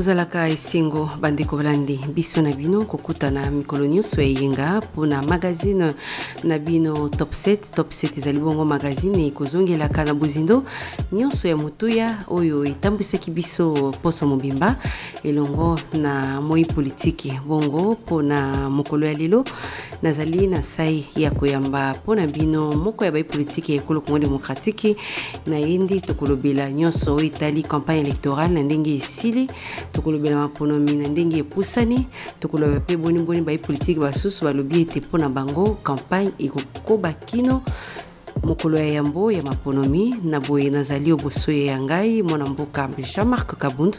bozalaka esengo bandeko balandi biso na bino kokutana mikolo nyonso ya eyenga mpona magazine na bino top 7 top 7 ezali bongo magazine ekozongelaka na bozindo nyonso ya motuya oyo etambwisaki biso poso mobimba elongo na moi politiki bongo mpona mokolo ya lelo nazali na sai ya koyamba mpona bino moko ya bapolitiki ya ekolo kongo demokratike nayendi tokolobela nyonso oyo etali campagne électorale na ndenge esili tokolobelama mpono mingi na ndenge epusani tokoloba mpe boniboni baye politike basusu balobi ete mpo na bango campagne ekokoba kino mokolo ya yambo ya maponomi na boye nazali obosoye ya ngai mwana mboka jean-marc kabund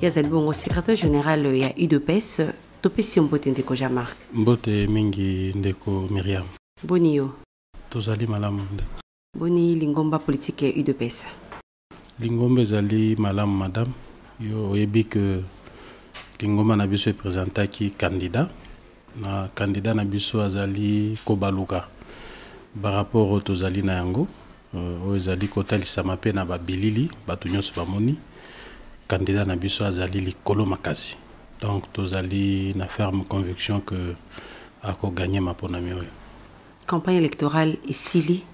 yazali bongo secrétaire général ya udepes topesi yo mbote ndeko jean-marc mbote mingi ndeko miriam boni yo tozali malamu ndeko boni lingomba politike ya udepes lingomba ezali malamu madame yo oyebi ke lingomba na biso epresentaki candidat. na candidat na biso azali kobaluka barapport oyo tozali na yango euh, oyo ezali kotalisama mpe na babilili bato nyonso bamoni Candidat na biso azali likolo makasi donc tozali na ferme conviction que akoganye ma oyo campagne électorale Sili.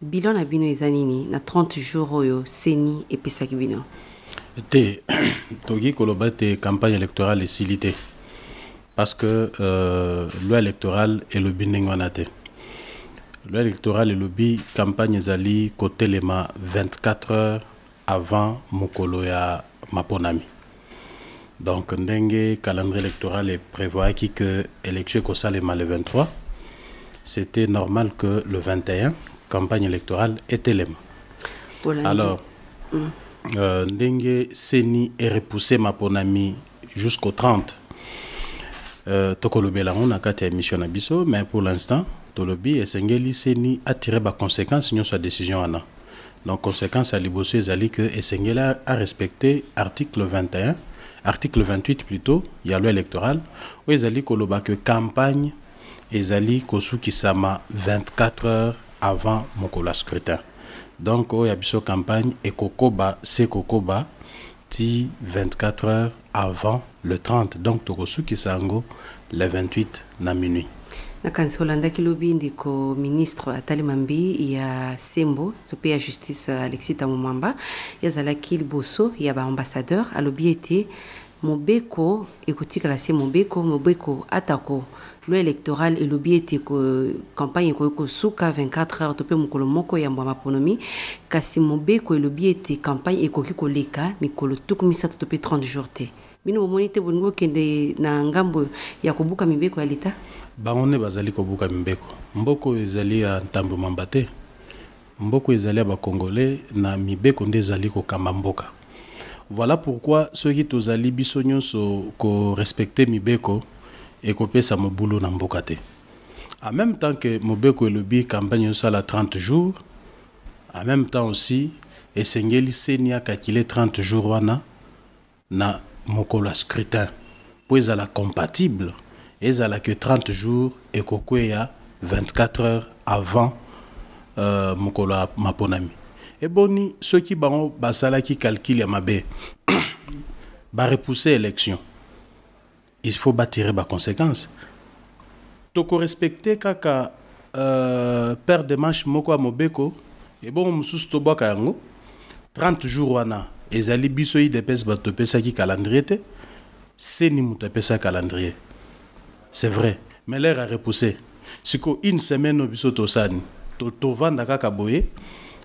bilan na bino eza na 30 jours oyo seni et bino te togi campagne électorale est parce que euh, loi électorale elobi le wana la loi électorale elobi campagne côté kotelema 24 heures avant mokolo ya maponami donc ndenge calendrier électoral eprévoyaki que élection ekosalema le 23 c'était normal que le 21 campagne électorale etelema alors mm. Euh, ndenge seni ma maponami jusqu'au 30 euh, tokolobela on a quatre émission mais pour l'instant tolobi Sengeli seni par conséquence sur sa décision wana donc conséquence ya liboso que Esengela a respecté article 21 article 28 plutôt a loi électorale oyo Zali koloba que campagne s'ama 24 heures avant mon scrutin donc il y a une campagne ekokoba c'est kokoba ti 24 heures avant le 30 donc qui yango le 28 na minuit nakanisi olandaki lobi ndeko ministre atalema mbi ya sembo to mpe ya justice alexis tamomwamba il y liboso ya baambassadeur alobi ete mobeko ekotikala se mobeko mobeko atako loi électorale elobi ete campagne ekoki kosuka 24 heures to mpe mokolo moko ya mbwa maponomi kasi mobeko elobi ete campagne ekoki koleka mikolo tuku misato to mpe 30 jours te bino bomoni te bolingi kokende na ngambo ya kobuka mibeko ya leta bango nde bazali kobuka mibeko mboka oyo ezali ya ntambo mamba te mboka ezali ya bakongole na mibeko nde ezali kokamba mboka Voilà pourquoi ceux qui tous tozali biso ko respecter mibeko ekopesa mobulu na mbokate en même temps que mobeko elobi campagne osala 30 jours en même temps aussi esengeli seni akakile 30 jours wana na mokolo ya scrutin mpo ezala compatible que 30 jours ekokweya 24 heures avant euh, mokolo maponami et eh ceux qui baron basala basalaki calcule ya mabe repousser élection il faut batire toko respecter kaka euh, père de match moko ya mobeko ebongo eh mosusu tobwaka yango 30 jours wana ezali biso to pesa ki calendrier te ni muta pesa calendrier c'est vrai mais l'air a repoussé siko une semaine oyo to to tovanda kaka boye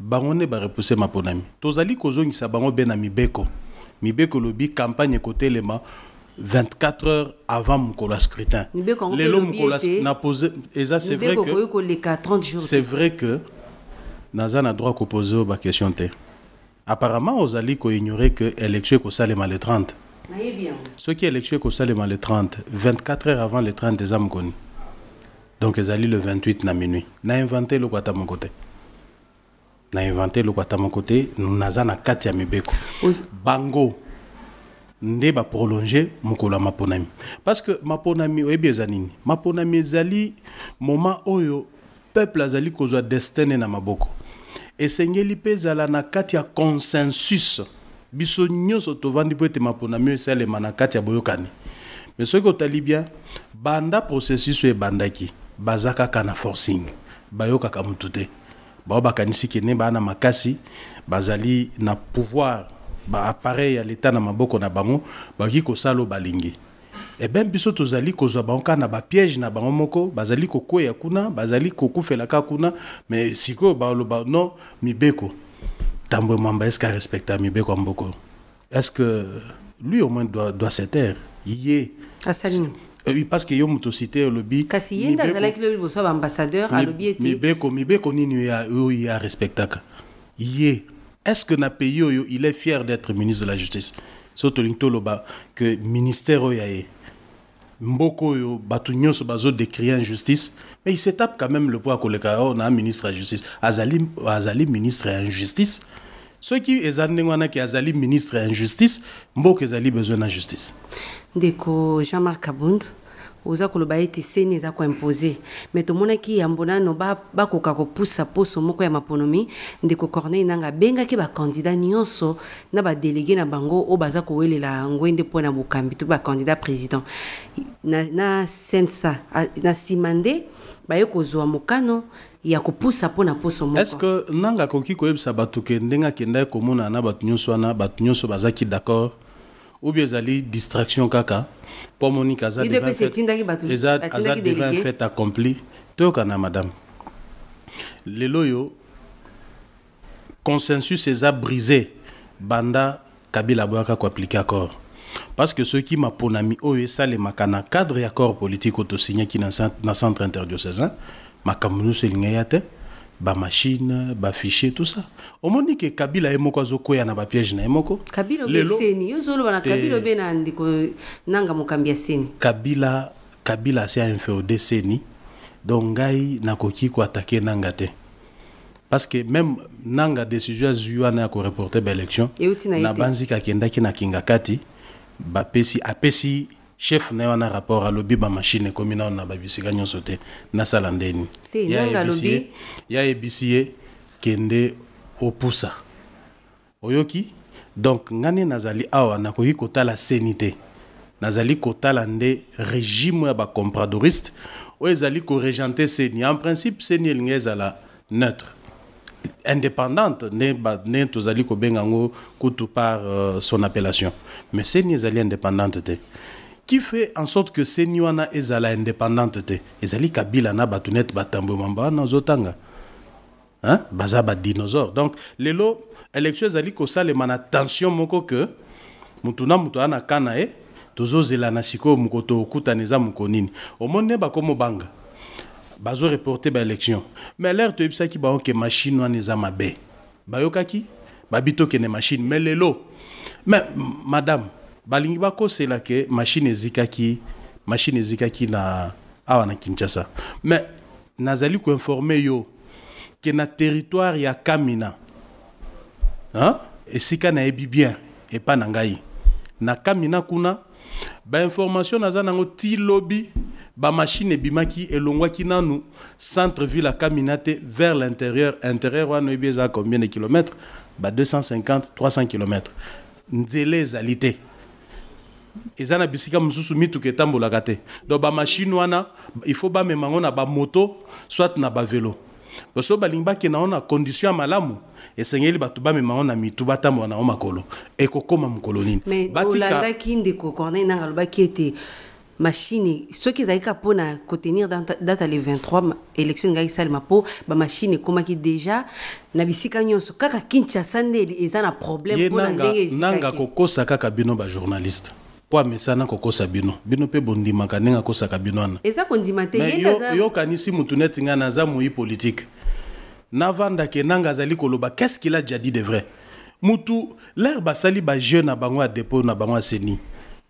bango nde barepousse maponami tozali kozongisa bango ben na mibeko mibeko lobi campagne ma 24 heures avant mon colas scrutin posé et ça c'est vrai que c'est vrai que naza na droit poser ba baquestion te apparemment ozali ignorer que élection ekosalema le 30 Ce qui est élection ekosalema le 30 24 heures avant le 30 des Amgoni. donc ezali le 28 na minuit na le eloko ta mon côté. na invente eloko atamoko te naza na kati ya mibeko bango nde baprolonge mokolo ya maponami parce que maponami oyebi eza nini maponami ezali moma oyo peuple azali kozwa destine na maboko esengeli mpe ezala na kati ya consensus biso nyonso tovandi mpo ete maponami oyo esalema na kati ya boyokani mais soki otali bien banda processus oyo ebandaki baza kaka na forcing bayokaka motu te bao bakanisi kene baa makasi bazali na pouvoir baappareil ya leta na maboko na bango bakoki kosala oyo balingi eben eh biso tozali kozwa bango kaka na bapiège na bango moko bazali kokwea kuna bazali kokufelaka kuna me sikoyo baloba no mibeko ntambo emwamba eske arespecta mibeko ya mboko est ce que lui au moins doit, doit se taire ye asali Euh, oui parce que yo moto cité lobi kasiyenda azalaki lobi ambassadeur ya Mais alobi ete mibeko mibeko nini oyo arespectaka ye est ce que na pays yo il est fier d'être ministre de la justice so tolingi toloba que ministère oyo aye mboka oyo bato nyonso bazodécrie justice, mais il se tape quand même le poids akoleka o oh, na ministre la justice azali, azali ministre ya justice. Ceux qui ont wana ke azali ministre la justice, mboka besoin na justice ndeko jean-marc kabund oza koloba ete seni eza koimpose me tomonaki yango nano bakoka kopusa poso moko ya maponomi ndeko corneille nanga abengaki bakandida nyonso na badelege na bango oyo baza kowelela ngwende mpo na bokambi to bakandida président na, na sensa na nsima nde baye kozwa mokano ya kopusa mpo na poso moko estce nanga akoki koyebisa bato ke ndenge akendaki komonana na bato nyonso wana bato nyonso bazaki d'accord ou bien ezali distraction kaka mpo moni ka aza devan fait accompli kana madame le loyo consensus eza brisé banda kabila ko appliquer accord parce que ceux qui soki maponami oyo le makana cadre et accord politique signé qui na centre interdiocésain makambo nyonso elingai te bamashine bafichier tout ça omoni ke kabila ye moko azokwea na bapiège na ye moko kabila kabila asi ainféodé seni donc ngai nakoki koatake nanga te parce que même nanga décision azwi wana ya koreporte baélection nabanziki akendaki na kinga kati bapesi apesi chef na ye wana rapport alobi bamashine ekomi nano na babisika nyonso te nasala ndeni ye ayebisi ye ya ye kende opusa oyoki donc ngani nazali awa nakoki kotala seni te nazali kotala nde régime ya bacompradoriste oyo ezali korégente seni en principe seni elingi ezala neutre indépendante nde, nde tozali kobenga yango kutu par euh, son appellation mais seni ezali indépendante te qui fait en sorte que seni wana ezala indépendante te ezali kabila na bato neti batambo mamba ozotanga hein? baza badinosaure donc lelo élection ezali kosalema na tension moko ke mutu na mutu aa na ka na ye tozozelana sikoyo mokoto okutana eza moko nini omoni nde bakomobanga bazoreporte baélection mais lere toyebisaki bango ke machine wana eza mabe bayokaki babi tokende machine mais lelo mais madame balingi bakosela ke machine ezikaki machine ezikaki na awa na kinshasa mais nazali koinforme yo que na territoire ya kamina hein? esika ebi bien pas na ngai na kamina kuna bainformation lobby nango ti machine qui ebimaki dans le centre ville de kamina vers l'intérieur intérieur il y a combien de kilomètres ba 250 300 kilomètre Et ezali te eza na bisika mosusu mituka etambolaka te donc la machine, il faut me yango la moto, soit na vélo. boso balingi bakendao na condition ya malamu esengeli bato bamemao na mitu batambola nao makolo ekokóma mokolo nini olandaki ndeko corneille nanga alobaki ete mashine soki ezalaki kaka mpona contenir data le 23 élection engaki esalema mpo bamashine ekómaki déjà na bisika nyonso kaka kinshasa nde eza na problème mpona ndenge nanga kokosa kaka bino bajournaliste mpo amesana kokosa bino bino mpe bondimaka ndenge akosaka bino wana eza kondima te yokanisi mutu neti ngai naza moi politike navandaki enanga azali koloba qu'est-ce qu'il a déjà dit de vrai mutu lere basali bajeu na bango ya dépôt na bango ya seni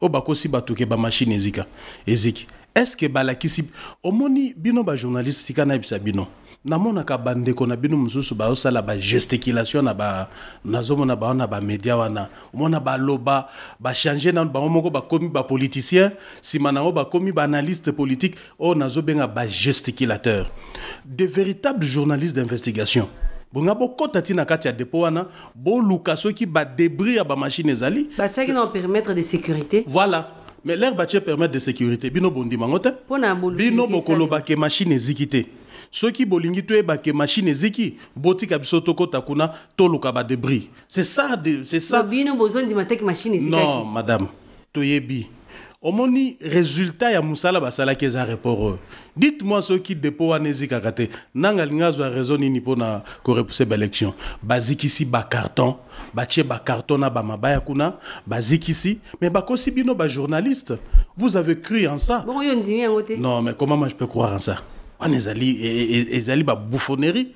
oyo bakosi bato ke bamashine ezika eziki estce balakisi omoni bino bajournaliste tika nayebisa bino namonaka bandeko na bino mosusu baosala bagesticulation na ba nazomona bango na media wana omona baloba bachange nano bango moko bakomi bapoliticien nsima nango bakomi baanalyste politique oyo nazobenga bagesticulateur de véritables journalistes d'investigation bonga bokɔta ntina kati ya depo wana boluka soki débris ya bamashine ezali batiaki na permettre de sécurité voilà mais l'air batie permettre de sécurité bino bondimango te bino bokoloba ke mashine eziki te soki bolingi toyeba ke machine eziki botika biso toko takuna toluka badebris c'est ça c'est ça bino bozondima teke machine ziki non madame toyebi omoni résultat ya ba sala eza report oyo dites-moi soki depo wana ezikaka te nanga alingi azwa raison nini baziki si ba carton Bache ba carton na mabaya kuna si mais kosi bino journaliste vous avez cru en ça bon, non mais comment moi je peux croire en ça wana ezali e, e, e, ezali babuffonnerie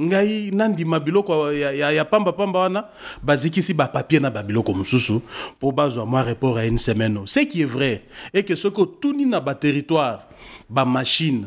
ngai nandima biloko ya, ya, ya pamba pamba wana bazikisi bapapier na babiloko mosusu mpo bazwa mwa report ya une semaine ce qui est vrai est que soki otuni na baterritoire machine.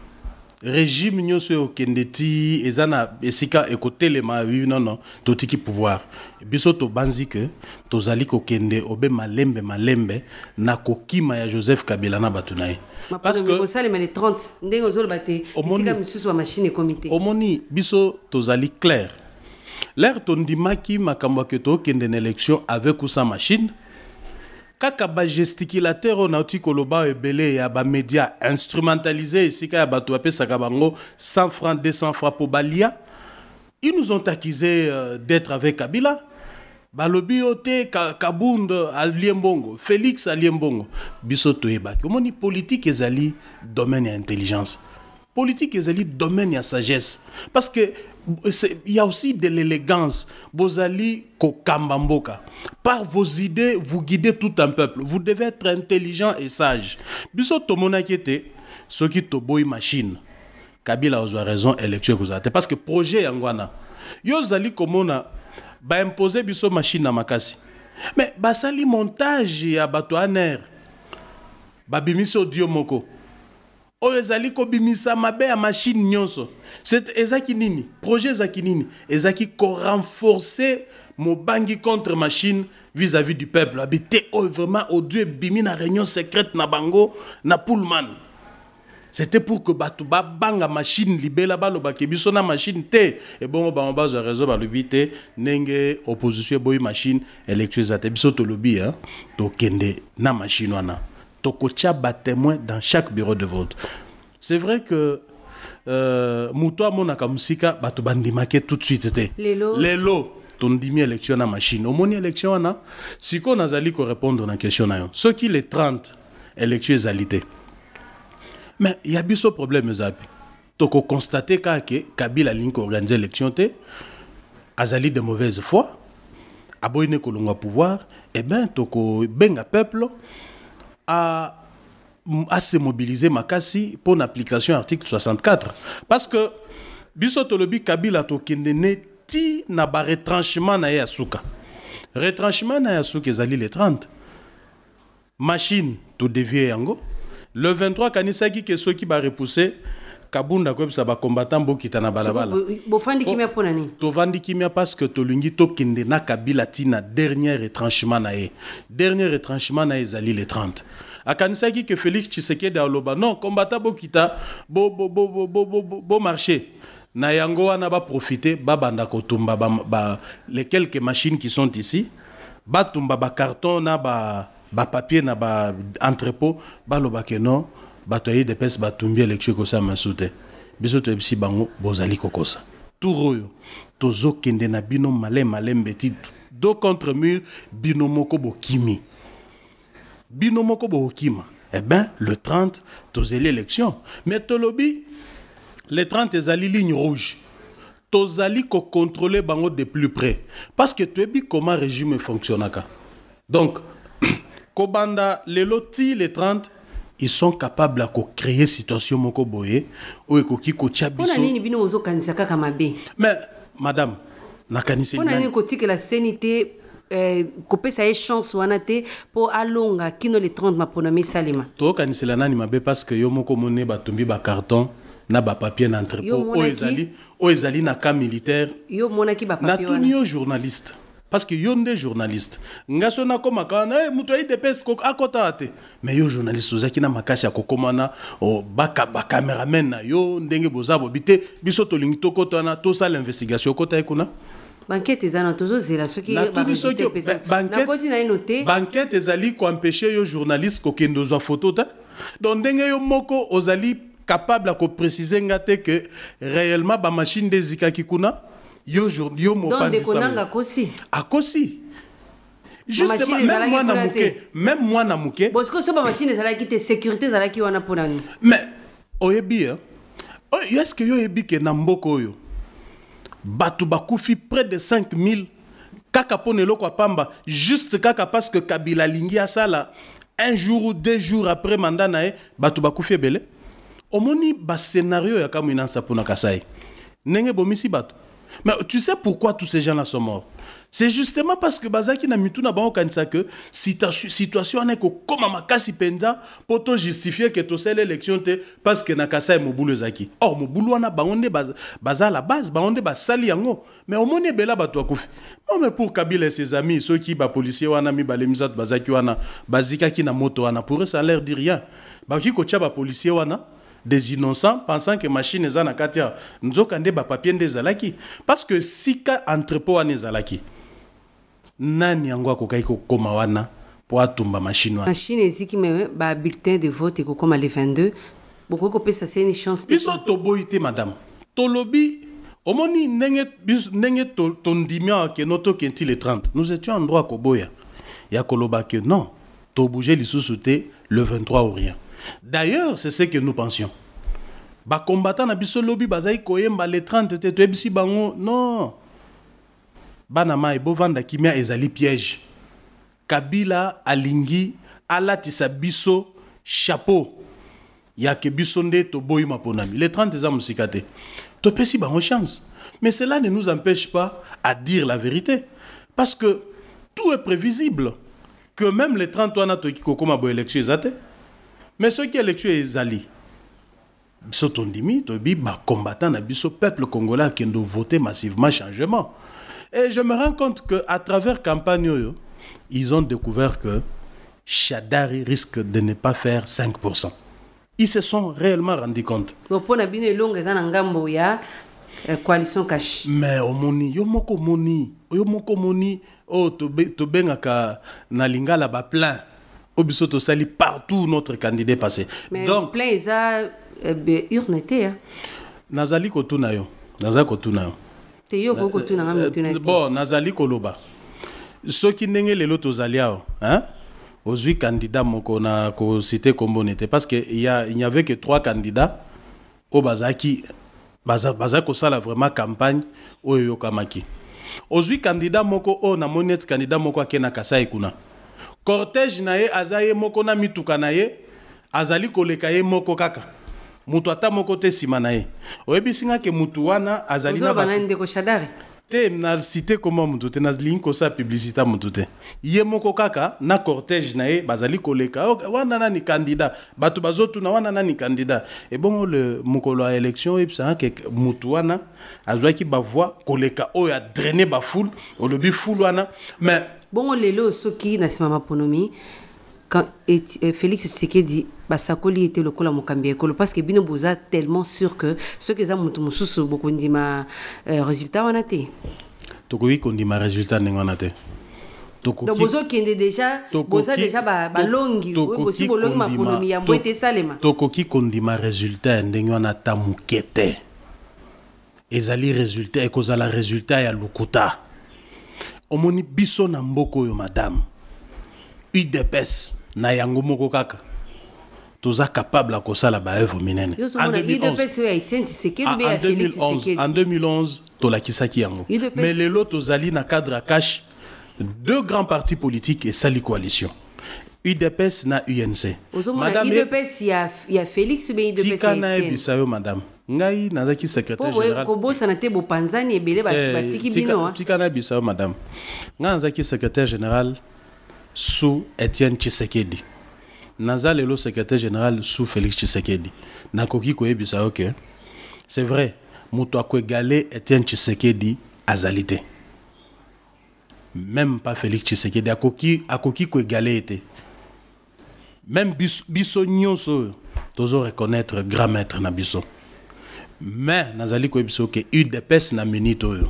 régime nyonso kendeti okende ti eza na esika ekotelema bino totiki pouvoir biso tobanzi tozali kokende obe malembe malembe na kokima ya joseph kabila na bato na ye omoni biso tozali clair, lere tondimaki makambo élection avec ou sans machine kaka gesticulateur oyo nauti koloba ebele ya bamédia instrumentalize esika ya bato bango 100 francs 200 francs pour balia ils nous ont accusé euh, d'être avec kabila balobi Kabound, te kabund alie mbongo félix alie Bongo, biso toyebaki omoni politike ezali domaine ya intelligence politike ezali domaine ya sagesse parce que il y a aussi de l'élégance. Bozali Kokambamboka. Par vos idées, vous guidez tout un peuple. Vous devez être intelligent et sage. Biso Tomonakete, ce qui toboy machine. Kabila a raison, élection que Parce que projet Yangwana. Yozali Komona, ba imposer biso machine na makasi. Mais basali montage ya bato aner. Babimiso Diomoko. moko. Oezali oh, ezali kobimisa mabe machine machine nyonso ezaki nini projet ezaki nini ezaki renforcer mobangi contre machine vis-à-vis du peuple abi oh, vraiment vraiment oh, au bimi na réunion secrète na bango na pullman c'était pour que Batuba banga machine libela la biso na machine te ebongo eh, base base réseau raison te n'enge opposition boy machine électro eza te biso to hein, tokende na machine wana Tokocha bat témoin dans chaque bureau de vote. C'est vrai que euh, moto amonaka mosika bandi bandimaki tout de suite Les lots, ton dimi élection na machine Au omoni élection wana sikoyo nazali korépondre na question na yo soki les 30 élection ezali te mais ya biso problème eza pi tokokonstate kaka ke kabila alingi koorganize élection te azali de mauvaise foi aboyne ko kolongwa pouvoir e eh bien benga peuple à, à se mobiliser makasi pour l'application article 64 parce que biso kabila tokende ne ti na retranchement na yasuka ya souka retranchement na ya le 30 machine to yango le 23 kanisaki ke soki repousser kabunda koyebisa bakombata mbokita na balabala kimia mpo parce que tolingi tokende na kabila ntina dernier retranchement na ye dernier retranchement na ye ezali le 30 akanisaki ke félix tshisekedi aloba non kombata bokita bomarché bo, bo, bo, na yango wana baprofite babanda kotumba ba, ba, les quelques machines qui sont ici batumba bacarton na bapapier ba, ba na baentrepôt balobake non bato de udps batumbi élection kosa masu te biso toyebisi bango bozali kokosa tour oyo tozokende na bino malem betit. do contre mur binomoko bo bokimi binomoko bo kima. eh ben, le 30 tozeli élection mais tolobi le 30 ezali ligne rouge tozali contrôler bango de plus près parce que tu toyebi comment régime là. donc kobanda lelo ti le 30 ils sont capables de créer situation moko boye ou ekoki kotia biso nini bino kaka mabe mais madame vous mpona nini kotikela la eh, sénité chance wana te alonga kino le 30 mapona misalema tookanisela nani mabe parce que yo moko mone batombi carton na bapapier na entrepôt que ezali na camp militaire yo monaki journaliste parce que yo nde journaliste nga so nakóma kaka na hey, eh, moto ya idps akɔtaa te mais yo journaliste ozalaki na makasi ya kokómana bacameramen na yo ndenge boza bobi te biso tolingi tokɔta wana tosala investigation okɔta ye kuna bankete eza na tozozela soki bakoti naino te bankete ezali koampeshe yo journaliste kokende ozwa foto te donc ndenge yo moko ozali capable ya koprécise nga te ke réellement bamashine nde ezikaki kuna yo aujourd'hui yo mopandi sa donc akosi justement même na mouke. même mwana mouke. parce que so ba machine qui te sécurité ezalaki wana pour nous. mais oyebi hein. oh, que yo oyebi ke na mboko yo? batu bakufi près de 5000 kaka ponelo kwa pamba juste kaka parce que kabila ça asala un jour ou deux jours après mandat batu bakufi bakufi moni omoni scénario ya kamwinansa pour sa kasai. Nenge bomisi batu. Mais tu sais pourquoi tous ces gens-là sont morts C'est justement parce que Bazaki n'a mis tout na bango sa que situation n'est que comme makasi penza pour te justifier que tu sais l'élection te parce que nakasa et mobulu zaki. Or na wana de baza la base bangonde ba sali yango mais au moins bela ba toi kofi. Non mais pour Kabila et ses amis ceux qui ba policiers wana mi balemizat bazaki wana bazika na moto wana pour eux ça leur dit rien. qui kocha ba policiers wana des innocents pensant que machine eza na kati nous nzoka des papiers nde ezalaki parce que sika entrepôt à ezalaki nani yango kaiko koma wana mpo atumba machine wana machine eziki me eh, bulletin de vote ekokoma le 22 bokoki kopesa se une chance biso toboyi te madame tolobi omoni ndenge, ndenge ton awa keno tokeni ti le 30 nous étions en droit boya ya ba ke non bouger lisusu te le 23 ou rien D'ailleurs, c'est ce que nous pensions. Ba combattant na biso lobby bazai koyemba les 30 te toyebisi bango non. Bana mai bovanda kimia ezali piège. Kabila alingi alatisa biso chapeau ya ke bisonde nde toboyima mpona mi les 30 eza mosika te topesi bango chance mais cela ne nous empêche pas à dire la vérité parce que tout est prévisible que même les 30 wana tokoki kokóma boélection élection, mais soki élection ezali biso tondimi toyebi combattant na biso peuple congolais qui ont voté massivement changement et je me rends compte que à travers campagne ils ont découvert que Chadari risque de ne pas faire 5%. Ils se sont réellement rendus compte. coalition cash. Mais omoni yo moko moni yo moko moni oh to bengaka na lingala ba plein obiso tosali partout notre candidat passé donc plein eza urne urneté. nazali na yo naza na yo te yo okokotunanga euh, hein, mituna euh, bon nazali koloba Ceux soki ndenge lelo tozali awa hein? huit hein, candidats moko na cité combo n'était parce que il y a il n'y avait que trois candidats au bazaki baza, baza vraiment campagne oyo aux huit candidats moko o na neti candidat moko akei oh, na kasai kuna cortège na ye aza ye moko na mituka na ye azali koleka ye moko kaka moto ata moko te nsima na ye oyebisi nga ke motu wana azali te na cité koma motu te nalingi kosala publicité motu te ye moko kaka na cortège na ye bazali koleka wana nani candidat bato bazotuna wana nani candidat ebongo le mokolo ya élection oyebisanga ke motu wana azwaki bavoi koleka oyo adrene bafoule olobi foule wana mais bon lelo soki na nsima maponomi félix tshisekedi basakoli était te lokola mokambi ya ekolo parce que bino boza tellement sûr que soki eza moto mosusu bokondima résultat wana te tokoki kondima résultat ndenge wana te donc bozokende déjà boza déjà balongi bosi bolongi makonomi ya mbwe ete esalema tokoki kondima résultat ya ndenge wana ata moke te ezali résultat ekozala résultat ya lokuta on omoni biso na mboka oyo madame udps na yango moko kaka toza capable ya kosala baœuvre minene en 2011 ah, tolakisaki yango mais lelo tozali na cadre ya cache deux grands partis politiques et esali coalition udps na unc e- Félix, tika nayebisa yo madame ngai nazalaki secrétairekobosana te bopanzani ebele eh, batiki binotika hein. na biso yo madame ngai nazalaki secrétaire général sous etienne tshisekedi naza lelo secrétaire général sous félix tshisekedi nakoki koyebisa yo ke c'est vrai moto akoegale etienne tshisekedi azali te même pas félix tshisekedi akoki, akoki koegale galé te même biso, biso nyonso oyo reconnaître grand maître na biso mais nazali ko so ke udps na minute oyo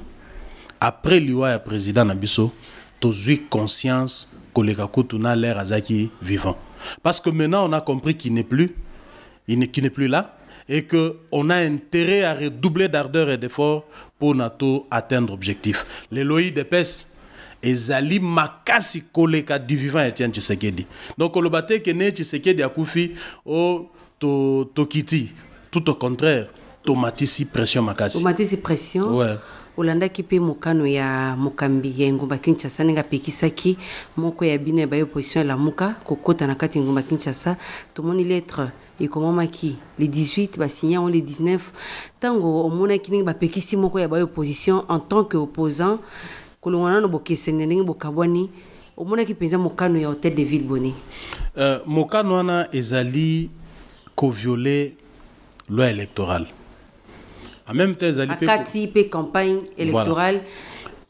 après liwa ya président na biso eu conscience koleka kutu na l'air azaki vivant parce que maintenant on a compris qu'il n'est plus il n'est n'est plus là et que on a intérêt à redoubler d'ardeur et d'effort pour nato atteindre objectif l'éloi d'EPS ezali makasi koleka du vivant Etienne Tshisekedi donc koloba te ke ne Tshisekedi akufi oh, o tokiti to tout au contraire tomatisi pression makasi tomatisi pression ouais. olandaki mpe mokano ya mokambi ya engumba kinshasa ndenge apekisaki moko ya bino ya bayo position Moka. kokota na kati ya engumba kinshasa tomoni lettre ekomamaki le 18 basinye yango le 19 ntango omonaki ndenge bapekisi moko ya bayo opposition en tant que opposant kolongwa nano bokeseni ndenge bokabwani omonaki mpenza mokano ya hotel de ville boni euh, mokano wana ezali koviole loi électorale en même temps ezali pe campagne électorale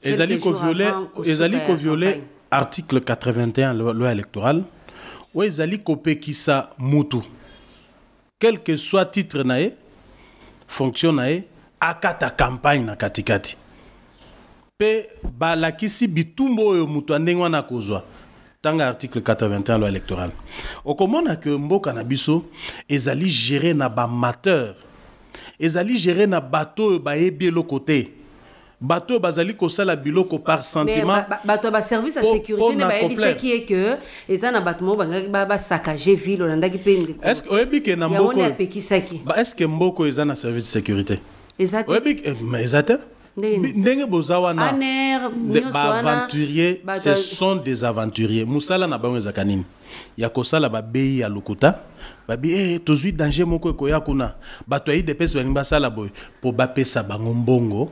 ezali koviole ezali violet article 81 loi électorale oyo ezali kopekisa mutu quel que soit titre naé, fonction naé, à akata campagne na kati. pe balakisi bitumbo oyo mutu ya ndenge wana akozwa article 81 loi électorale na ke mboka na biso ezali gérer na bamateur ezali géré na bato oyo bayebi eloko te bato bazali kosala biloko par sentiment bato ya baservice ya sécurité nde bayebisaki ye ke eza na bato moko bangaki basakage ville olandaki mpe ndeko oyebi ke na mboko apekisaki estce mboko eza na service sécurité oyebi eh, eza te ndenge boza wana baaventurier ce sont des aventuriers mosala na bango ezaka nini ya kosala babeyi ya lokuta babi e eh, tozwi danger moko ekoya kuna bato ya idps balingi basala boye mpo bapesa bango mbongo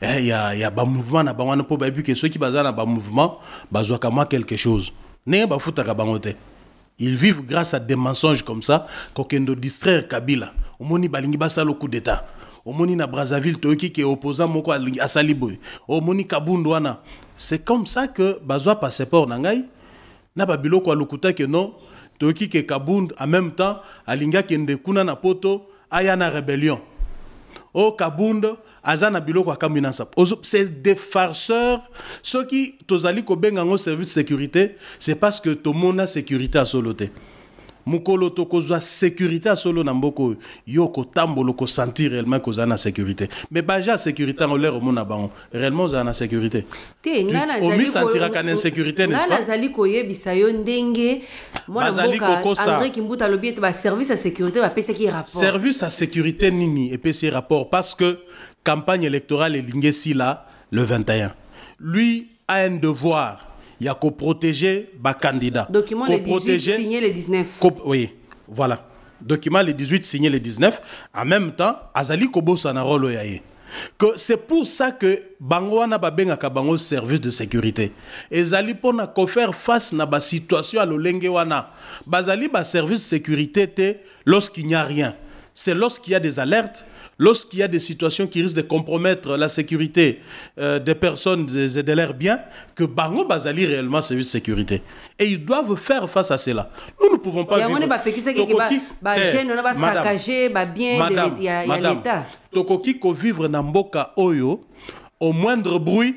eh, ya, ya bamouvement na bango wana mpo bayebi ke soki baza na bamouvement bazwaka mwa quelque chose ndenge bafutaka bango te ils vivent grâce à des mensonges comme ça kokende distraire kabila omoni balingi basala coup d'état omoni na brazzaville toyoki ke opposant moko asali boye omoni kabundu wana c'est comme ça que bazwa passeport na ngai na babiloko alokutaki non toki ke kabund en même temps alinga ende kuna na poto aya na rébellion o kabund aza na biloko akamwi na nsapo c'est des farceurs soki tozali kobenga ngo service sécurité c'est parce que tomona sécurité asolo te mokolo tokozwa sécurité asolo na mboka oyo yo kotambola okosentir réellement kozala na sécurité mais baje ya sécurité yango lere omona bango réellement ozala na sécurité omisentiraka na insécurité nga nazali koyebisa yo ndenge mwanabazali kokosa andré kimbuta alobi ete baservice ya sécurité bapesaki rapport service ya sécurité nini epesi rapport parce que campagne électorale elingesila le 21 lui a un devoir il y a qu'à protéger les candidat. Document les 18 protéger... signé les 19. Oui, voilà. Document les 18 signé les 19. En même temps, Azali Kobo Sanarolo Yaye. Que c'est pour ça que Bangoana Babenga service de sécurité. Et Zali pour faire face à la situation à l'Olengewana. Bazali ba service de sécurité lorsqu'il n'y a rien. C'est lorsqu'il y a des alertes lorsqu'il y a des situations qui risquent de compromettre la sécurité euh, des personnes et de l'air biens, que Bango Bazali réellement service de sécurité. Et ils doivent faire face à cela. Nous ne pouvons pas. Vivre. Bah, madame, Madame, Tokoki vivre na mboka oyo au moindre bruit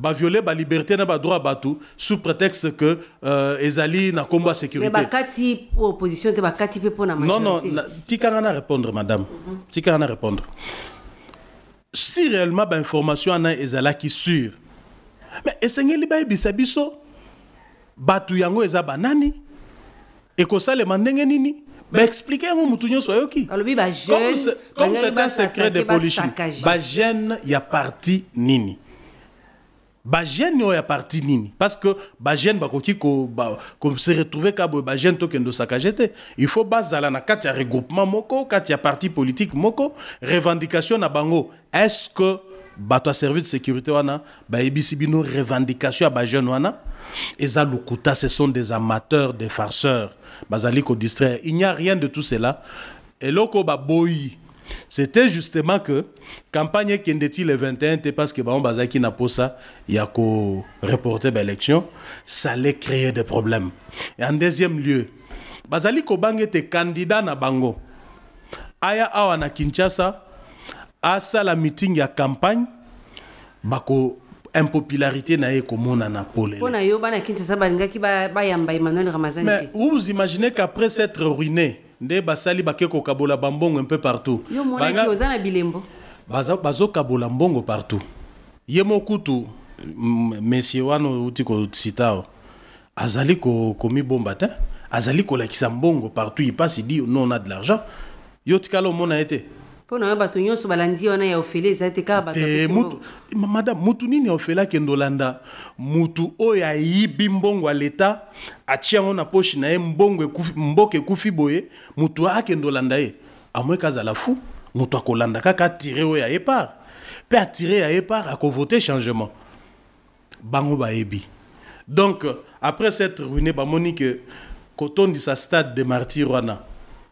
ba violer ba liberté na ba droit tout sous prétexte que euh, ezali na combat sécurité mais bakati opposition te Kati pour la majorité non non tikanga na répondre madame Tu -hmm. répondre si réellement ba information ezala qui sûre mais esengeli ba ebisa biso batu yango eza banani le ndenge nini moi yango motu nyonso ayoki comme c'est un secret de polishi bagene ya parti nini bagene oyo ya parti nini parce que bagene bakoki se retrouve ka boye to tokende osakage il faut bazala na kati regroupement moko kati ya parti politique moko revendication na bango est ce que bato ya service de sécurité wana bayebisi bino revendication à Bajen... wana eza ce sont des amateurs des farceurs bazali distraire. il n'y a rien de tout cela eloko boyi c'était justement que campagne ekendeti le 21 était parce que bon Bazaki na pas a ya reporté l'élection. ça allait créer des problèmes et en deuxième lieu bazali kobanga était candidat na bango aya awa na kinshasa la meeting ya campagne bako impopularité na Emmanuel Ramazani mais vous imaginez qu'après s'être ruiné nde basali bake kokabola bambongo mpe partout yo monaki oza na bilembo bazokabola mbongo partout ye mokutu mesie wana outi kositao azali komibomba ko te azali kolakisa mbongo partout ipasi di non on a de l'argent yo tikala omona ye te mpo na yo bato nyonso balandi wana ya ofele eza te kaka batomadame mutu nini ofele akende olanda mutu oyo ayibi mbongo ya leta atia yango na poshe na ye mboka ekufi boye mutu akende olanda ye amoyeke azala fu mutu akolanda kaka atire oyo aye part mpe atire yaye part akovote changement bango bayebi donc après s'être ruiné bamoni ke kotondisa stade de martyr wana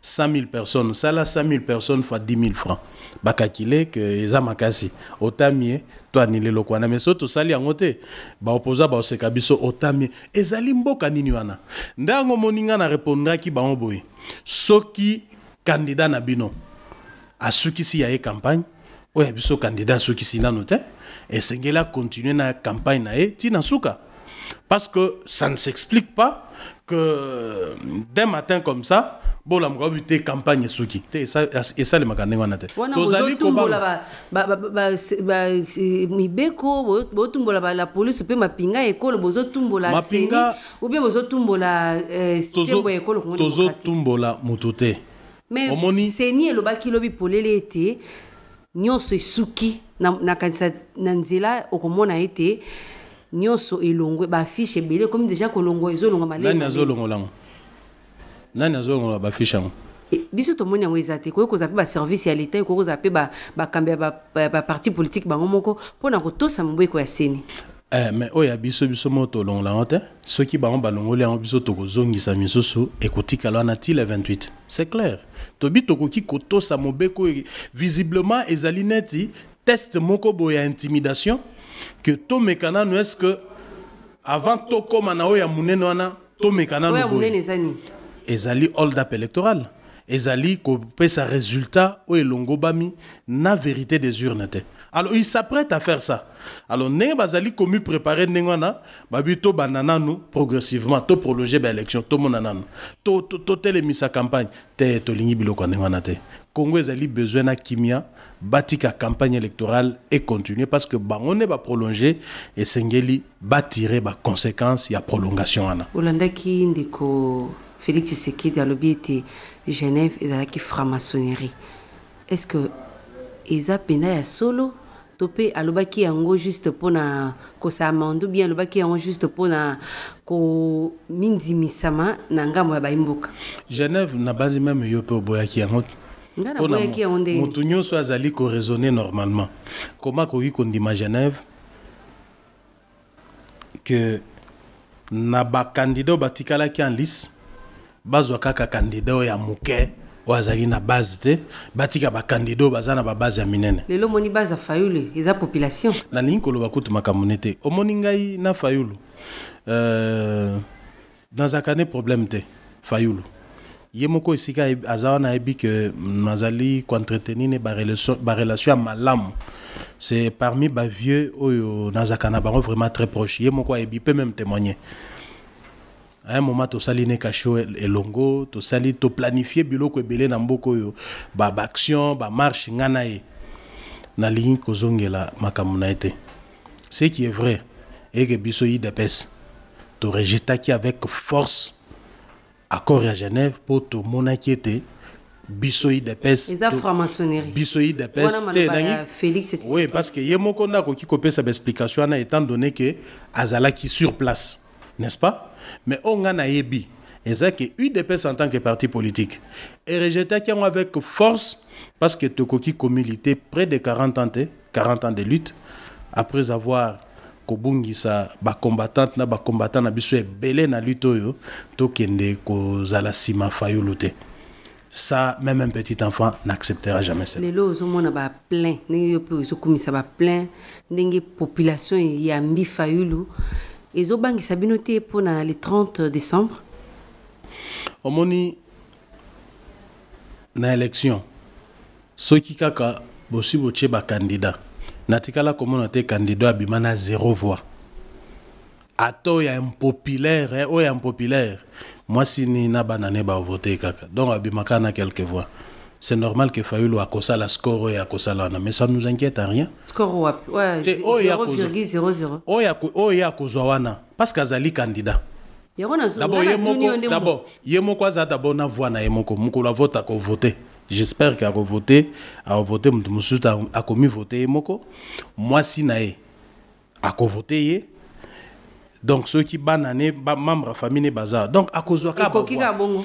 100 000 personnes ça là 100 000 personnes fois 10 000 francs bakakile ke eza makasi otamie ça wana a so tosali yango te baopoza baoseka biso otamie ezali mboka nini wana nde yango moninga na ba bango boye soki nabino na bino qui ya e campagne candidat ya qui n'a noté nano et sengela continue na campagne na ti na suka parce que ça ne s'explique pas que euh, d'un matin comme ça bolamuka obi te campagne esuki te esalemaka ndenge wana te tozali kotumbola mibeko bozotumbola la polise mpe mapinga ya ekolo bozotumbola seni oubien bozotumbola eh, sembo ya ekolo tozotumbola motu te omoni seni elobaki lobi polele ete nyonso esuki nakanisa na nzela okomona ete nyonso elongwe baafishe ebele ekomi deja kolongwa ezolongwa malnani azolongolango nani azongola bafishe yango eh, biso tomoni yango eza te koyei kozwa mpe baservice ya leta ekoki kozwa mpe bakambi ya baparti politike bango moko mpo na kotosa mobeko ya seni Eh, mais oyo ya biso biso moko tolongola yango te soki bango balongoli yango biso tokozongisa misusu ekotikala wana ti le 28 c'est clair tobi tokoki kotosa mobeko oyo visiblement ezali neti test moko boye ya intimidation ke tomeka nanu estce que avant tokóma na oyo ya monene wana tomeka nanu boye ezali hold up électoral ezali kopesa résultat oyo elongo bami na vérité des urnes te alors il s'apprête à faire ça alors ndenge bazali komi préparé ndenge wana babi tobanda nanu progressivement toprologe baélection tomona nanu totelemisa to, to campagne te tolingi biloko ya ndenge wana te congo ezali besoin na kimia batika campagne électorale et continuer. parce que bango nde baprolonge esengeli batire baconséquence ya prolongation wana olandaki ndeko Félix Tshisekedi biais de genève et la franc-maçonnerie est ce que ils mpenza à solo to mpe en yango juste na kosala mando bien alobaki yango juste pour mpona komindimisama na ngamo ya bayimboka genève na base même yo mpe oboyaki yango motu so azali raisonner normalement Comment yi ko kondima genève que na candidat batikala qui en lice bazwa kaka kandida oyo ya moke oyo azali na base te batika bakandida oyo baza na babase ya minene lelo omoni base ya fayulu eza population nalingi koloba kutu makambo ne te omoni ngai na fayulu euh, nazalaka ne problème te fayulu ye moko esika e, aza wana ayebi ke nazali koentretenir ne barelation ya malamu c'est parmi bavieux oyo nazalaka na bango vraiment très proche ye moko ayebi mpe même témoigner à un moment longo, nekasho elongo tu toplanifie biloko ebele na ba ba baaction bamarche ngai na ye nalingi kozongela makambo na ye ce qui est vrai et eke biso rejeta torejetaki avec force accord ya genève mpo tomonaki ete de idps biso idps te oui parce que ye moko qui akoki sa explication en étant donné que Azala azalaki sur place n'est ce pas mais on a et en tant que parti politique et rejeté avec force parce que Tokoki milité près de 40 ans 40 ans de lutte après avoir kobungisa combattant na combattant na biso ebele na lutte sima fayulu ça même un petit enfant n'acceptera jamais ça lelo ba plein ndenge yo ça ba plein population eyambi fayulu ezobangisa bino pour mpona le 30 décembre moni, na élection ceux qui kaka bosi ba candidat. natikala komona te kandida abima na zéro voix populaire, il eh, y a un populaire. Moi si ni na banane ba voter kaka donc abimaka na voix c'est normal que Fayoulou a la score et a là mais ça ne nous inquiète à rien. Score ouais, ouais 0,00. causé Kozawana oh, oh, parce qu'Azali candidat. D'abord, d'abord, yemoko aza d'abord na voix na moko la vote ko voter. J'espère qu'a voter, a voter mutu musuta a commis voter moko. Moi si nae a ko voter Donc ceux qui banané ba membre famille bazar. Donc à cause ka bongo.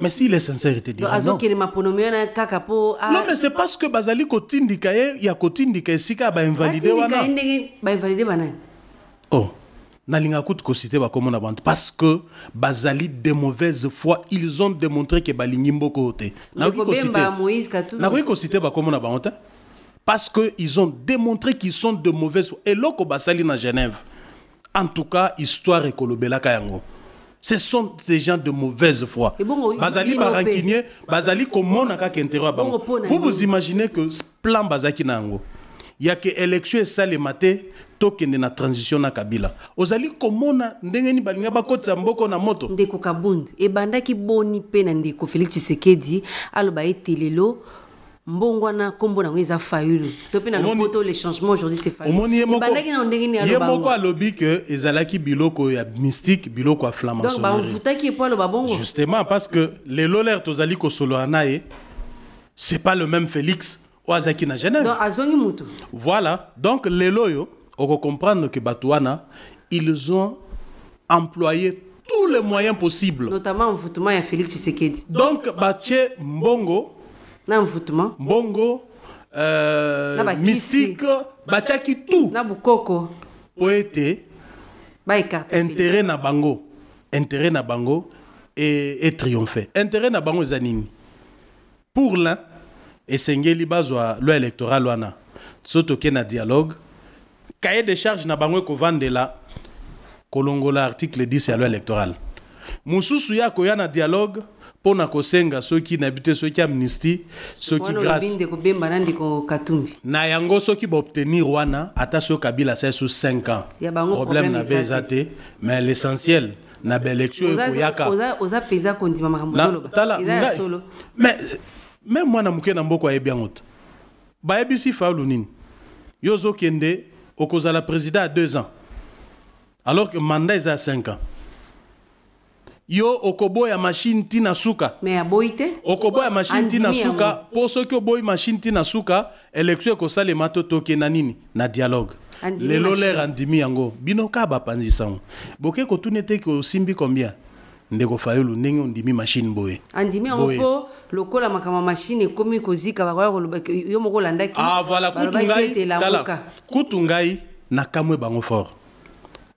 mais s'il est sincère il te dira non non mais c'est parce que bazali kotindika ye ya il esika ya bainvalide wana oh nalingaka kutu kosite comme on bantu parce que bazali de mauvaise foi ils ont démontré que balingi mboko oyo te bah, nakoki kosite bakómo na on te parce que ils ont démontré qu'ils sont de mauvaise foi là, basali na genève en tout cas histoire belaka yango ce sont des gens de mauvaise foi. bazali barankinye, bazali komona kaka intérêt bango. Vous vous imaginez que plan bazaki nango. a que élection maté, te tokende na transition na Kabila. Ozali komona Ndengeni ni balinga bakotisa mboko na moto. Ndeko Kabund ebandaki boni pe na ndeko Félix Tshisekedi aloba etelelo mbongwana nkombo nango eza fayulu to mpe na lopoto le changement aujourd'hui c'est fayuluomoni ebandaki na ndenge nini ye moko alobi ke ezalaki biloko ya mystique biloko ya flamasonnerie epo aloba bongo justement parce que lelo lere tozali kosolola na ye c'est pas le même félix oyo azalaki na genève donc azongi mutu voilà donc lelo oyo okocomprendre ke bato wana ils ont employé tous les moyens possibles notamment voutement ya félix tshisekedi donc batie mbongo na mbongo euh, mystique batiaki tout Nabu bukoko po intérêt na bango intérêt na bango et triomphe intérêt na bango Zanini. pour l'un esengeli bazwa loi électorale wana so na dialogue cahier de charge na bango la kolongola article 10 à loi électorale Mususu ya koya dialogue mpona kosenga soki nayebi te soki amnistie soki grâce na yango soki baobtenir wana ata soki kabila asa so 5 ans problème na be eza te mais l'essentiel na baélection ekoyakamas même mwana moke na mboko ayebi yango te bayebisi faulu nini yo ozokende okozala président ya 2 ans alors que mandat eza ya 5 ans yo okoboya mashine ntina suka me aboyi te okoboya mashine ntina suka mpo soki oboyi mashine ntina suka élection ekosalema to tokenda nini na dialogue lelo lere andimi yango bino ka bapanzi sango boke kotuna eteke osimbi combien ndeko fayulu ndenge ondimi mashine boye andimi yango mpo lokola makambo mashine ekomi kozika bakoya koloba yo moko olandaki ah, voilà, kutu ngai tala kutu ngai nakamwe bango fort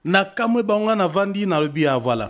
nakamwe bango nga navandi nalobi ya voilà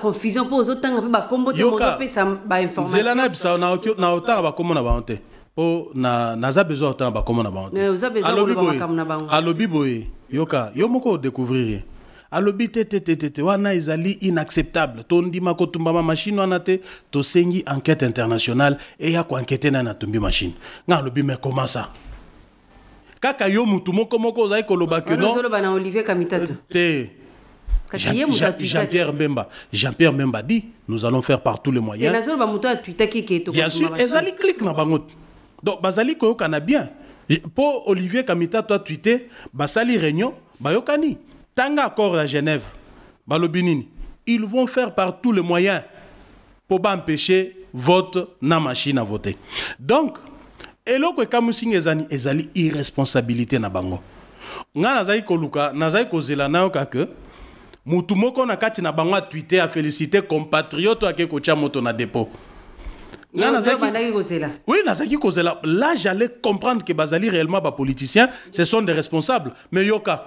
confusion te bainformation nzela na biso na otanga bakombo na bango te mpo naza besoin otanga bakombo na bango Alobi boye yoka yo moko odécouvrir alobi te te te te wana ezali inacceptable tondima kotumbama mashine wana te tosengi enquête internationale eya koankete nani atumbi mashine nga alobi mais comment ça kaka yo mutu moko moko ozali koloba ke non Jean-Pierre Memba. Jean-Pierre Memba dit nous allons faire par tous les moyens. Bien sûr, Ezali clique na bangot. Donc Bazali ko bien. Pour Olivier Kamita toi tweeté Basali réunion bayokani. Tanga accord à Genève. Balobinini. Ils vont faire par tous les moyens pour empêcher vote na machine à voter. Donc eloko ekamusinga ezani ezali irresponsabilité na bango ngai nazai ko zela na nayoka mutu moko na kati na bango à afélicité compatriote ake kotia moto na dépôt nga Nazaki kozela oui Nazaki kozela là j'allais comprendre que bazali réellement bapoliticien ce sont des responsables mais yoka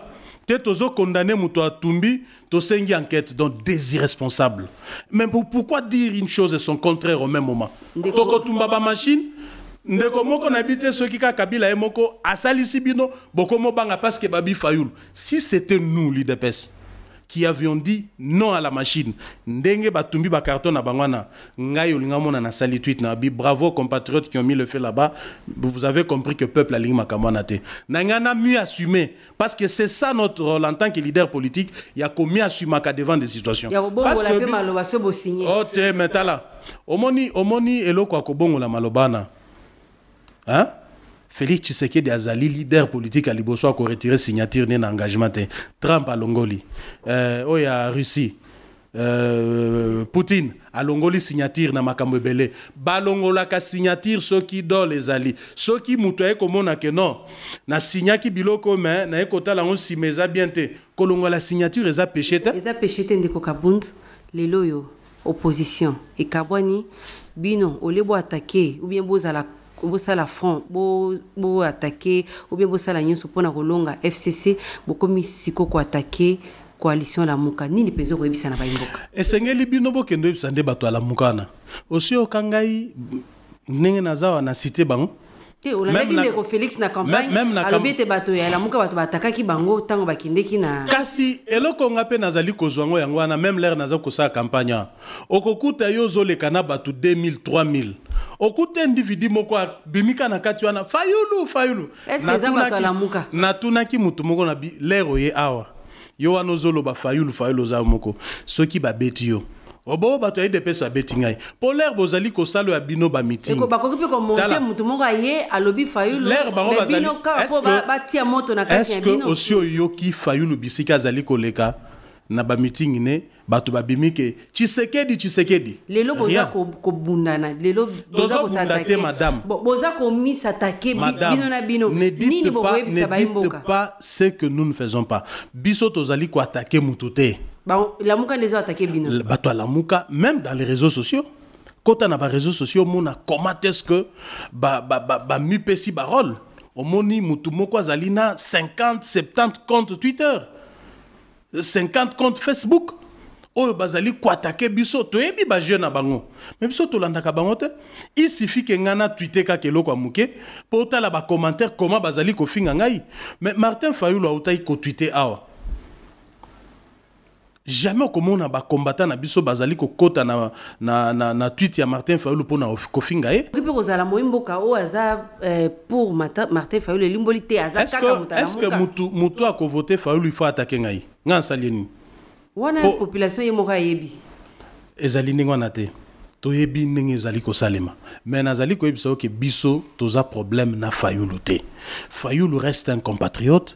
te tozo condamner moto atumbi tosengi enquête donc des irresponsables mais pourquoi dire une chose et son contraire au même moment tokotumba bamachine ndeko moko nayebi te soki kaka Kabila ye moko asalisi bino bokomobanga parce que babi fayulu si c'était nous qui avions dit non à la machine. Ndenge batumbi ba carton na bangwana. Ngai olinga mona na sali tweet na bi bravo compatriotes qui ont mis le feu là-bas. Vous avez compris que peuple alingi makamona te. Nangana mieux assumé parce que c'est ça notre rôle en tant que leader politique, il y a mieux assumer devant des situations. parce que maloba so bosigné. Oh te metala. Omoni omoni eloko akobongola malobana. Hein? Félix Tshisekedi azali leader politique à liboso retiré signature d'un na engagement te hein. Trump Longoli. euh, oyo ya Russie euh, Poutine longoli signature na makambebele balongola ka signature soki dole ezali soki moto ayei komona ke non ki biloko me na kotala la on eza bien te kolongola signature eza péché te eza péché te ndeko kabund lelo oyo opposition ekabwani bino olebwa atake ou bien la bosala front boatake bo obie bosala nyonso mpona kolonga fcc bokomi siko koatake coalition lamuka nini mpenza okoyebisa na bayimboka esengeli bino bokende oyebisa nde bato ya lamuka wana osi yoka ngai ndenge naza wana site bango te olandaki ndeko félix na campagne alobi ete bato ya lamuka bato batakaki bango ntango bakendeki na kasi eloko nga mpe nazali kozwa yango yango wana même lere naza kosala campagne a okokuta yo ozoleka na bato 2000 3000 okuta individi moko abimika na kati wana fayulu fayulu natunaki motu moko na bi lere oye awa yo wana ozoloba fayulu fayulu oza moko soki babeti yo obo bato ayede pesa beti ngai polaire bozali kosala ya bino bamitinbakoki mpe komonte motu moko aye alobi fayulubino kaka mpo batia moto na kati ya bino osi oyoki fayulu bisika azali koleka na ba bamitingi ne bato babimi ke tshisekedi tshisekedi lelo boza kobundana lelo boza kosatake te madame boza komisatake bino na bino nini bokoyebisa bayemboka ne dites pas ce que nous ne faisons pas biso tozali koatake mutu te bah, Lamouka les a attaqués Bino. Bah, même dans les réseaux sociaux. Quand on a les réseaux sociaux, mona comment est-ce que bah, bah, bah, bah, mupesi barol. moni Mutumoko zalina 50, 70 comptes Twitter, 50 comptes Facebook. au bazali koatake biso toyebi bajeune na bango me landa ka bango te il suffit ke ka kelo kwa muke pour ta la Comment bacommentaire comment bazali kofinga ngai mais martin fayulu ko kotwite awa jamais okomona bakombata na biso bazali kokɔta na, na, na, na twit ya martin fayulu mpo na kofinga ye okoki mpe kozala moyemboka oyo aza eh, pour martin fayulu elimboli te aza kaka moto estce mutu, mutu akovote fayulu ifo atake ngai ngai asali ye nini wana po, population ye moko ayebi ezali ndenge wana te toyebi ndenge ezali kosalema me nazali koyebisa oke biso toza problème na fayulu te fayulu reste un compatriote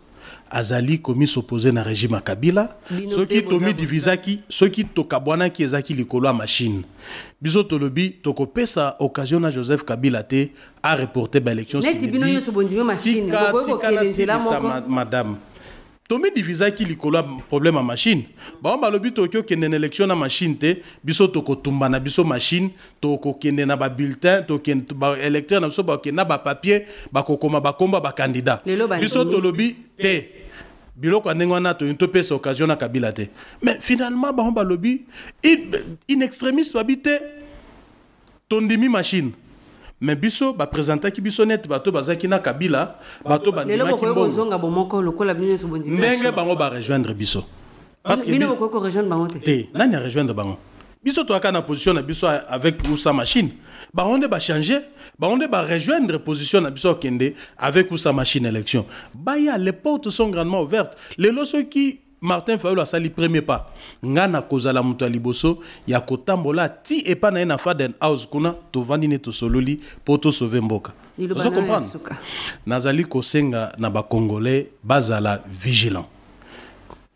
azali komi s'opposer na régime kabila soki tomi divisaki soki tokabwanaki ezaki likolo ya machine biso tolobi tokopesa occasion na joseph kabila te areporte baélection madame tomidivizaki likolo ya problème à machine bango balobi tokoki okende na élection na machine te biso tokotumba na biso machine tokokende na babulletin baélecteur na biso bakende na ba bakokoma bakomba candidat. biso tolobi te biloko ya ndenge wana toyini topesa occasion na kabila te mais finalement bango lobi, in extrémiste babi te tondimi machine mais biso baprésentaki biso neti bato qui na kabila bato ndenge bango rejoindre biso te eh, nani rejoindre bango biso toyaka na position na biso avec sa machine bango changer bachange bango nde rejoindre position na biso kende avec sa machine élection ya les portes sont grandement ouvertes les lelo qui martin fayulu sali premier pas Ngana kozala la ya liboso ya kotambola ti pas na ye faden house kuna tovandi ne tosololi Poto tosauve mboka Vous comprenez nazali kosenga na congolais bazala vigilant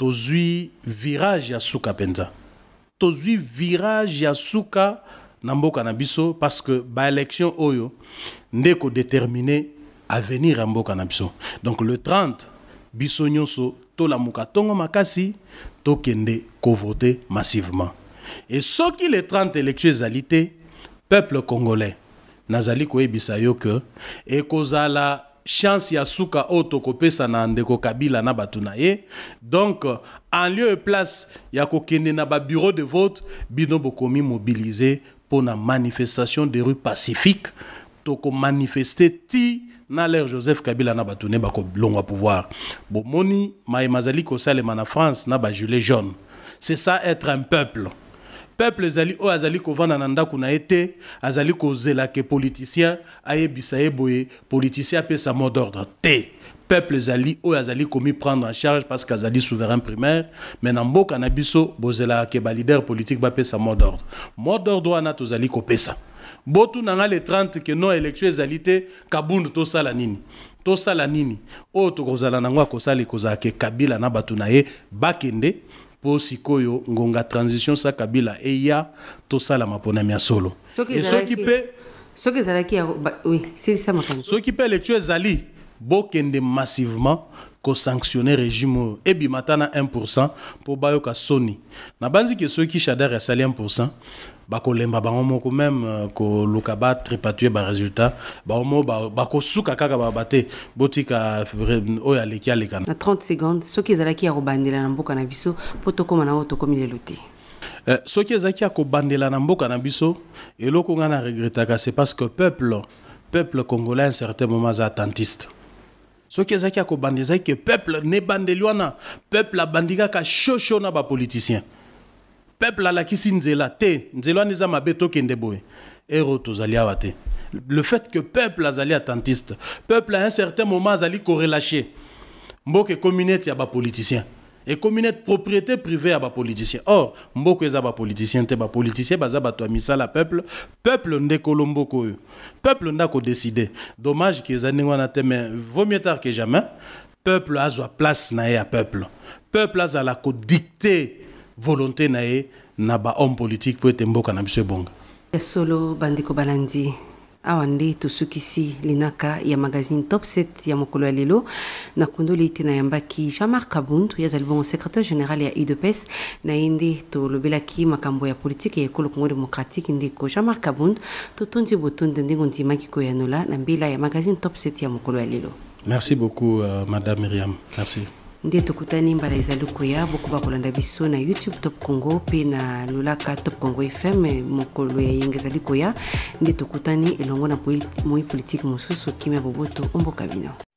zui virage ya suka mpenza zui virage ya suka na mboka na biso parce que election oyo ndeko à avenir à mboka na biso donc le 30 biso so tolamuka ntongo makasi tokende kovote massivement et soki le 30 électio ezali te peuple congolais nazali koyebisa yo ke ekozala chance ya suka oyo tokopesa na ndeko kabila na bato na ye donc en lieu e place ya kokende na bureau de vote bino bokomi mobilize mpo na manifestation de rue pacifique tokomanifeste ti na lere joseph kabila na ba ko longwa pouvoir bomoni mayema Mazali kosalema na france na bajulet jaune c'est ça être un peuple peuple zali o azali kovanda na ndako na ye azali ko kozela ke politicien aye ye boye politicien sa mot d'ordre te peuple zali o azali mi prendre en charge parce qu'azali souverain primaire me na mboka na biso bozelaka ke leader politique bapesa mot d'ordre mot d'ordre wana tozali botunanga le 30 que non élection ezali te Salanini, tosala nini tosala nini oyo nango kabila na bakende sikoyo ngonga transition sa kabila eya tosala la ya solo peut ceux qui ezalaki oui, ceux qui soki mpe élection ezali bokende massivement sanctionner régime oyo ebima pour 1 pour mpo bayoka soni qui soki shadar Sali 1 bako lemba bango moko même euh, koluka ba baresultat bango moko bakosuka kaka ba te botika oyo aleki alekana na 30 secondes soki ezalaki ya kobandela na mboka na biso mpo tokóma na oyo tokómi lelo te Euh, soki ezalaki ya kobandela na mboka na biso eloko ngai na regretaka c'est parce que peuple peuple congolais un certain moment aza attentiste soki ezalaki ya kobanda ezalaki ke peuple nebandeli wana peuple abandi kaka shosho na bapoliticien peuple alakisi zela te nzela wana mabeto kende tokende ero tozali le fait que peuple azali attentiste peuple à un certain moment azali korelache mboka ekomi communauté ya politicien et communauté propriété privée ba politicien or za ba politicien te bapoliticien baza ba misa misala peuple peuple nde kolombo mboka peuple peuple nde décider dommage qu'ils aient ndenge wana te mais vaut mieux tard que jamais peuple azwa place na peuple. ya peuple peuple azala dicter volonté na ye na bahomme politique mpo ete mboka na biso ebonga solo bandeko balandi awa nde tosukisi linaka ya magazine top 7 ya mokolo ya lelo na kundoli ete na yambaki jean-marc kabund oyo azali bongo secrétaire général ya udps na ye nde tolobelaki makambo ya politike ya ekolo congo démocratique ndeko jean-marc kabund totondi botondi ndenge ondimaki koyanola na mbela ya magazine top 7 ya mokolo ya lelo merci beaucoup euh, madame miriam merci nde tokutani mbala ezali koya bokoba kolanda biso na youtube top congo mpe na lolaka top congo fm mokolo ya yenga ezali koya nde tokutani elongo na moi politike mosusu kimia boboto omboka bino